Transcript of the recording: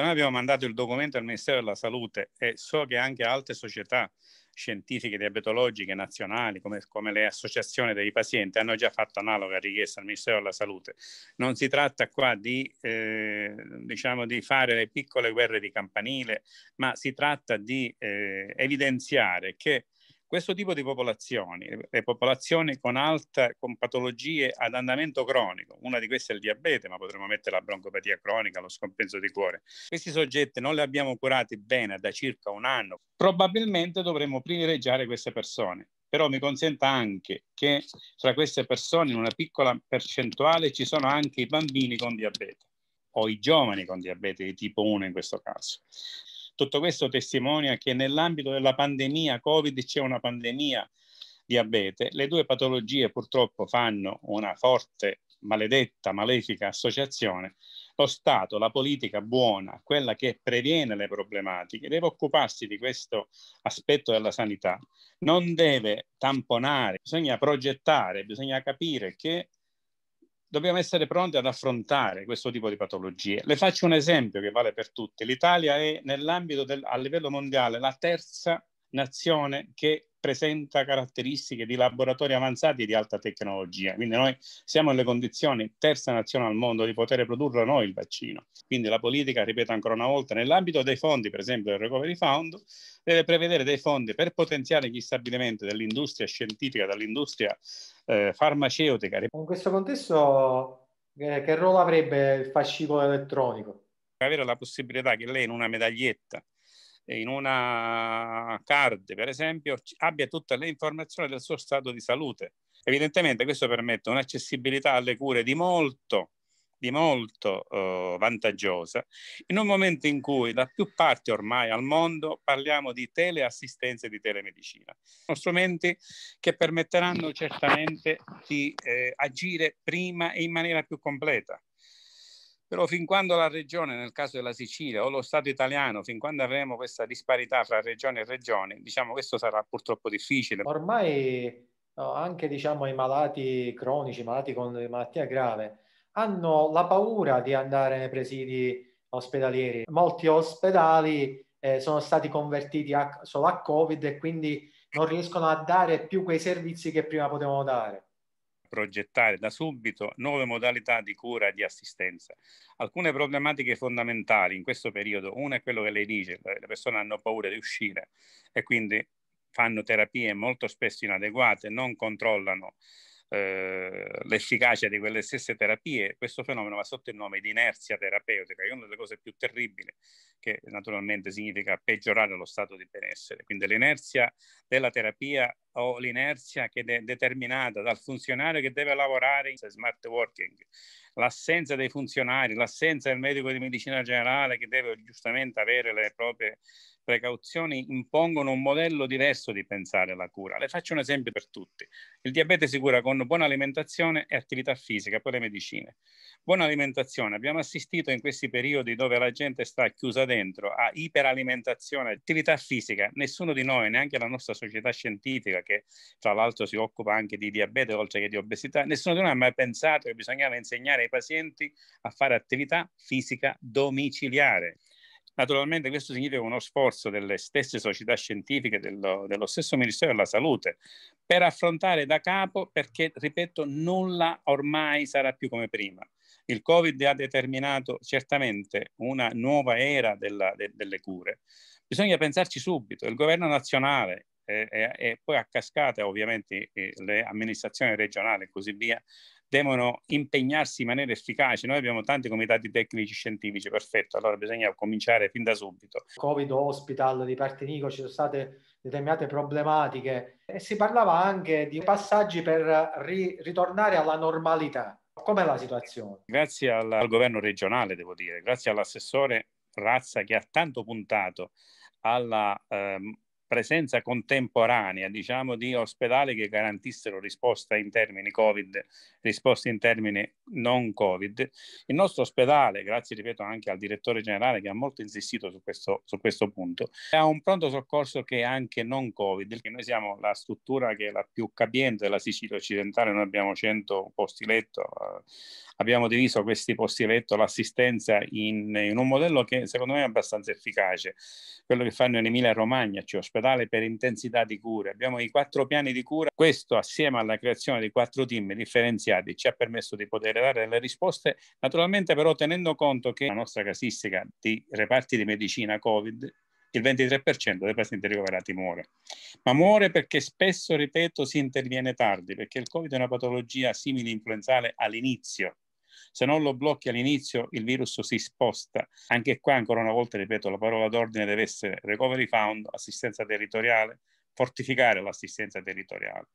Noi abbiamo mandato il documento al Ministero della Salute e so che anche altre società scientifiche diabetologiche nazionali, come, come, le associazioni dei pazienti, hanno già fatto analoga richiesta al Ministero della Salute. Non si tratta qua di, eh, diciamo di fare le piccole guerre di campanile, ma si tratta di eh, evidenziare che questo tipo di popolazioni, le eh, popolazioni con, alta, con patologie ad andamento cronico, una di queste è il diabete, ma potremmo mettere la broncopatia cronica, lo scompenso di cuore. Questi soggetti non li abbiamo curati bene da circa un anno. Probabilmente dovremmo privilegiare queste persone però mi consenta anche che tra queste persone in una piccola percentuale ci sono anche i bambini con diabete o i giovani con diabete di tipo 1 in questo caso. Tutto questo testimonia che nell'ambito della pandemia Covid c'è una pandemia diabete. Le due patologie purtroppo fanno una forte, maledetta, malefica associazione. Lo Stato, la politica buona, quella che previene le problematiche, deve occuparsi di questo aspetto della sanità. Non deve tamponare, bisogna progettare, bisogna capire che dobbiamo essere pronti ad affrontare questo tipo di patologie. Le faccio un esempio che vale per tutti. L'Italia è nell'ambito del, a livello mondiale la terza nazione che presenta caratteristiche di laboratori avanzati di alta tecnologia. Quindi noi siamo nelle condizioni, terza nazione al mondo, di poter produrre noi il vaccino. Quindi la politica, ripeto ancora una volta, nell'ambito dei fondi, per esempio del Recovery Fund, deve prevedere dei fondi per potenziare gli stabilimenti dell'industria scientifica, dell'industria eh, farmaceutica. In questo contesto eh, che ruolo avrebbe il fascicolo elettronico? Avere la possibilità che lei in una medaglietta in una card, per esempio, abbia tutte le informazioni del suo stato di salute. Evidentemente questo permette un'accessibilità alle cure di molto, di molto eh, vantaggiosa, in un momento in cui da più parti ormai al mondo parliamo di teleassistenza e di telemedicina. Sono strumenti che permetteranno certamente di eh, agire prima e in maniera più completa però fin quando la regione, nel caso della Sicilia, o lo Stato italiano, fin quando avremo questa disparità tra regione e regione, diciamo questo sarà purtroppo difficile. Ormai no, anche diciamo, i malati cronici, malati con malattia grave, hanno la paura di andare nei presidi ospedalieri. Molti ospedali eh, sono stati convertiti a, solo a Covid e quindi non riescono a dare più quei servizi che prima potevano dare progettare da subito nuove modalità di cura e di assistenza. Alcune problematiche fondamentali in questo periodo, una è quello che lei dice, le persone hanno paura di uscire e quindi fanno terapie molto spesso inadeguate, non controllano Ehm, l'efficacia di quelle stesse terapie, questo fenomeno va sotto il nome di inerzia terapeutica, che è una delle cose più terribili, che naturalmente significa peggiorare lo stato di benessere. Quindi l'inerzia della terapia o l'inerzia che è determinata dal funzionario che deve lavorare in smart working, l'assenza dei funzionari, l'assenza del medico di medicina generale che deve giustamente avere le proprie precauzioni impongono un modello diverso di pensare alla cura. Le faccio un esempio per tutti. Il diabete si cura con buona alimentazione e attività fisica, poi le medicine. Buona alimentazione. Abbiamo assistito in questi periodi dove la gente sta chiusa dentro a iperalimentazione, attività fisica. Nessuno di noi, neanche la nostra società scientifica, che tra l'altro si occupa anche di diabete oltre che di obesità, nessuno di noi ha mai pensato che bisognava insegnare ai pazienti a fare attività fisica domiciliare. Naturalmente questo significa uno sforzo delle stesse società scientifiche, dello, dello stesso Ministero della Salute, per affrontare da capo perché, ripeto, nulla ormai sarà più come prima. Il Covid ha determinato certamente una nuova era della, de, delle cure. Bisogna pensarci subito, il governo nazionale e, e, e poi a cascata ovviamente eh, le amministrazioni regionali e così via devono impegnarsi in maniera efficace. Noi abbiamo tanti comitati tecnici scientifici, perfetto, allora bisogna cominciare fin da subito. Covid hospital di Partinico ci sono state determinate problematiche e si parlava anche di passaggi per ri- ritornare alla normalità. Com'è la situazione? Grazie al, al governo regionale, devo dire, grazie all'assessore Razza che ha tanto puntato alla eh, presenza contemporanea, diciamo, di ospedali che garantissero risposta in termini Covid, risposta in termini non Covid. Il nostro ospedale, grazie, ripeto, anche al direttore generale che ha molto insistito su questo, su questo punto, ha un pronto soccorso che è anche non Covid, noi siamo la struttura che è la più capiente della Sicilia occidentale, noi abbiamo 100 posti letto, eh, abbiamo diviso questi posti letto, l'assistenza in, in un modello che secondo me è abbastanza efficace. Quello che fanno in Emilia Romagna, ci cioè ospedali ospedale per intensità di cure. Abbiamo i quattro piani di cura. Questo, assieme alla creazione di quattro team differenziati, ci ha permesso di poter dare delle risposte, naturalmente però tenendo conto che la nostra casistica di reparti di medicina Covid il 23% dei pazienti ricoverati muore. Ma muore perché spesso, ripeto, si interviene tardi, perché il Covid è una patologia simile influenzale all'inizio se non lo blocchi all'inizio, il virus si sposta. Anche qua, ancora una volta, ripeto, la parola d'ordine deve essere recovery fund, assistenza territoriale, fortificare l'assistenza territoriale.